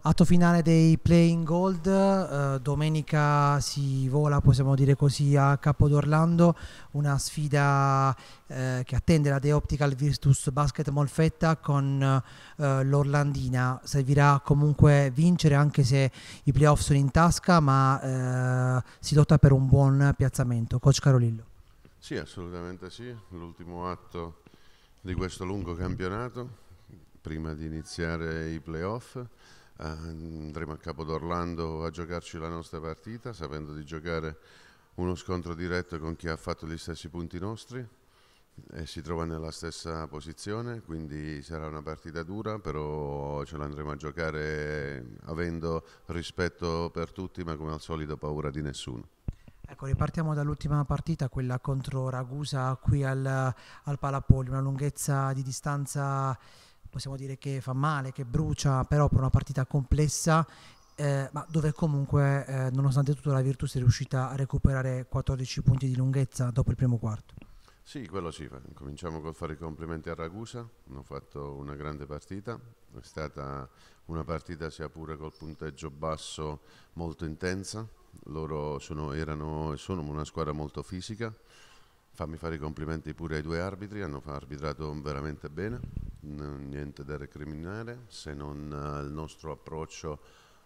Atto finale dei Playing Gold, eh, domenica si vola, possiamo dire così, a Capodorlando, una sfida eh, che attende la The Optical Virtus Basket Molfetta con eh, l'Orlandina. Servirà comunque vincere anche se i playoff sono in tasca, ma eh, si lotta per un buon piazzamento. Coach Carolillo. Sì, assolutamente sì, l'ultimo atto di questo lungo campionato. Prima di iniziare i playoff eh, andremo a Capodorlando a giocarci la nostra partita, sapendo di giocare uno scontro diretto con chi ha fatto gli stessi punti nostri e si trova nella stessa posizione, quindi sarà una partita dura, però ce l'andremo a giocare avendo rispetto per tutti, ma come al solito paura di nessuno. Ecco, ripartiamo dall'ultima partita, quella contro Ragusa qui al, al Palapoli, una lunghezza di distanza possiamo dire che fa male, che brucia, però per una partita complessa, eh, ma dove comunque eh, nonostante tutto la Virtus è riuscita a recuperare 14 punti di lunghezza dopo il primo quarto. Sì, quello sì, cominciamo col fare i complimenti a Ragusa, hanno fatto una grande partita, è stata una partita sia pure col punteggio basso molto intensa, loro sono, erano, sono una squadra molto fisica, fammi fare i complimenti pure ai due arbitri, hanno arbitrato veramente bene, niente da recriminare, se non uh, il nostro approccio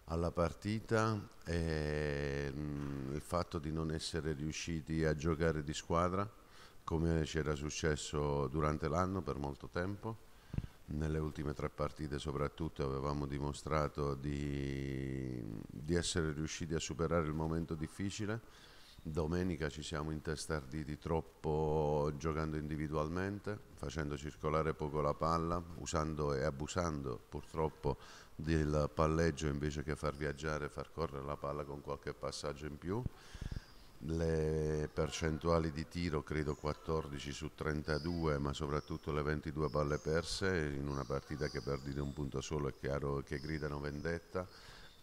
alla partita e mh, mm, il fatto di non essere riusciti a giocare di squadra come c'era successo durante l'anno per molto tempo nelle ultime tre partite soprattutto avevamo dimostrato di, di, essere riusciti a superare il momento difficile. Domenica ci siamo intestarditi troppo giocando individualmente, facendo circolare poco la palla, usando e abusando purtroppo del palleggio invece che far viaggiare, far correre la palla con qualche passaggio in più. Le percentuali di tiro credo 14 su 32 ma soprattutto le 22 palle perse in una partita che perdi di un punto solo è chiaro che gridano vendetta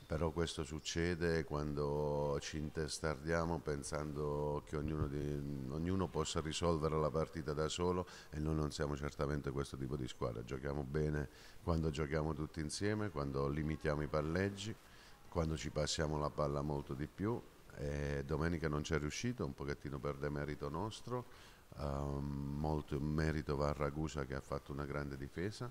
però questo succede quando ci intestardiamo pensando che ognuno, di, ognuno, possa risolvere la partita da solo e noi non siamo certamente questo tipo di squadra. Giochiamo bene quando giochiamo tutti insieme, quando limitiamo i palleggi, quando ci passiamo la palla molto di più e eh, domenica non ci è riuscito, un pochettino per demerito nostro, um, molto merito va a Ragusa che ha fatto una grande difesa.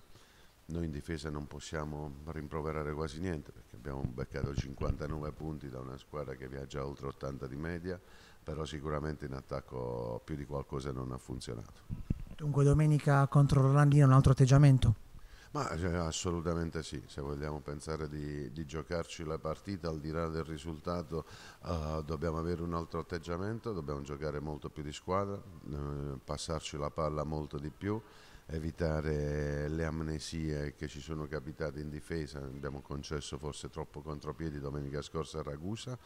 Noi in difesa non possiamo rimproverare quasi niente perché abbiamo beccato 59 punti da una squadra che viaggia oltre 80 di media, però sicuramente in attacco più di qualcosa non ha funzionato. Dunque domenica contro Rolandino un altro atteggiamento? Ma eh, cioè, assolutamente sì, se vogliamo pensare di, di, giocarci la partita al di là del risultato uh, dobbiamo avere un altro atteggiamento, dobbiamo giocare molto più di squadra, eh, passarci la palla molto di più, evitare le amnesie che ci sono capitate in difesa, abbiamo concesso forse troppo contropiedi domenica scorsa a Ragusa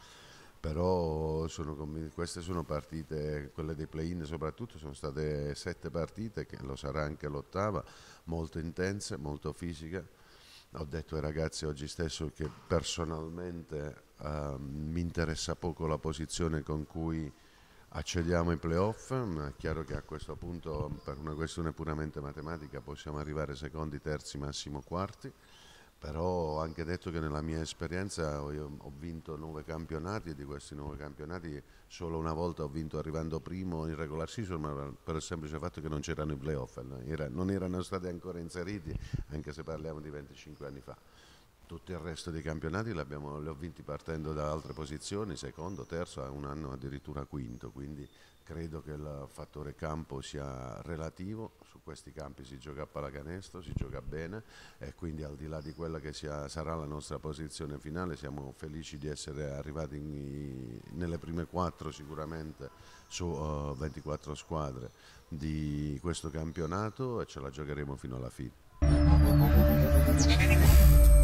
però sono queste sono partite, quelle dei play-in soprattutto, sono state sette partite, che lo sarà anche l'ottava, molto intense, molto fisiche. Ho detto ai ragazzi oggi stesso che personalmente eh, mi interessa poco la posizione con cui accediamo ai playoff, è chiaro che a questo punto per una questione puramente matematica possiamo arrivare secondi, terzi, massimo quarti però ho anche detto che nella mia esperienza ho vinto nove campionati e di questi nove campionati solo una volta ho vinto arrivando primo in regular season ma per il semplice fatto che non c'erano i playoff, non erano stati ancora inseriti anche se parliamo di 25 anni fa. Tutto il resto dei campionati li ho vinti partendo da altre posizioni, secondo, terzo, un anno addirittura quinto, quindi credo che il fattore campo sia relativo, su questi campi si gioca a pallacanestro, si gioca bene e quindi al di là di quella che sia, sarà la nostra posizione finale siamo felici di essere arrivati in, nelle prime quattro sicuramente su uh, eh, 24 squadre di questo campionato e ce la giocheremo fino alla fine.